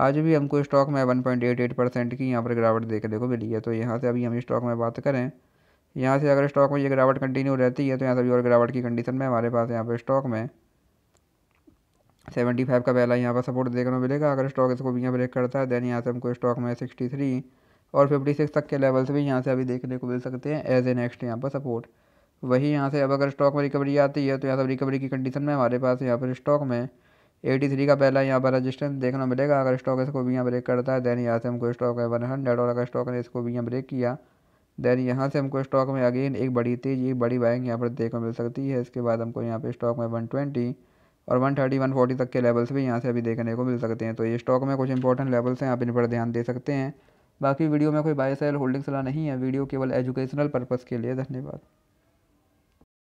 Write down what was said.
आज भी हमको स्टॉक में one point eight eight percent की यहाँ पर गिरावट देखने देखो मिली है तो यहाँ से अभी हम स्टॉक में बात करें यहाँ से अगर स्टॉक में ये गिरावट कंटिन्यू रहती है तो यहाँ से अभी और गिरावट की कंडीशन में हमारे पास यहाँ पर स्टॉक में सेवेंटी फाइव का पहला यहाँ पर सपोर्ट देखने को मिलेगा अगर स्टॉक इसको भी यहाँ ब्रेक करता है देन यहाँ से हमको स्टॉक में सिक्सटी थ्री और फिफ्टी सिक्स तक के लेवल्स भी यहाँ से अभी देखने को मिल सकते हैं एज ए नेक्स्ट यहाँ पर सपोर्ट वही यहाँ से अब अगर स्टॉक में रिकवरी आती है तो यहाँ से रिकवरी की कंडीशन में हमारे पास यहाँ पर स्टॉक में एटी थ्री का पहला यहाँ पर रजिस्टेंस देखना मिलेगा अगर स्टॉक इसको भी यहाँ ब्रेक करता है देन यहाँ से हमको स्टॉक है वन हंड्रेड और अगर स्टॉक ने इसको भी यहाँ ब्रेक किया देन यहाँ से हमको स्टॉक में अगेन एक बड़ी तेजी बड़ी बाइंग यहाँ पर देखने मिल सकती है इसके बाद हमको यहाँ पर स्टॉक में वन ट्वेंटी और वन थर्टी वन फोर्टी तक के लेवल्स भी यहाँ से अभी देखने को मिल सकते हैं तो ये स्टॉक में कुछ इंपॉर्टेंट लेवल्स हैं आप इन पर ध्यान दे सकते हैं बाकी वीडियो में कोई बाय सेल होल्डिंग सलाह नहीं है वीडियो केवल एजुकेशनल पर्पज़ के लिए धन्यवाद